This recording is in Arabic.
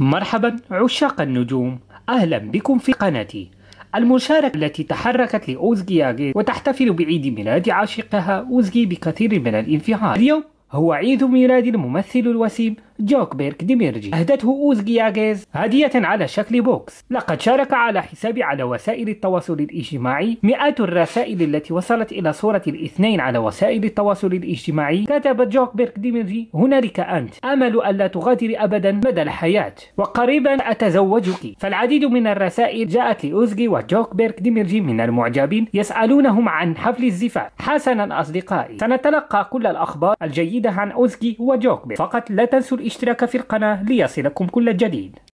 مرحبا عشاق النجوم أهلا بكم في قناتي المشاركة التي تحركت لأوزجي وتحتفل بعيد ميلاد عاشقها أوزجي بكثير من الانفعال اليوم هو عيد ميلاد الممثل الوسيم جوك بيرك ديميرجي أهدته أوز جياجيز هدية على شكل بوكس لقد شارك على حسابي على وسائل التواصل الاجتماعي مئات الرسائل التي وصلت إلى صورة الاثنين على وسائل التواصل الاجتماعي كتب جوك بيرك ديميرجي هنالك أنت أمل ألا تغادري أبدا مدى الحياة وقريبا أتزوجك فالعديد من الرسائل جاءت لأوزجي وجوك بيرك ديميرجي من المعجبين يسألونهم عن حفل الزفاف حسنا أصدقائي سنتلقى كل الأخبار الجيدة عن أوزجي وجوك بيرك فقط لا تنسوا الاشتراك في القناة ليصلكم كل جديد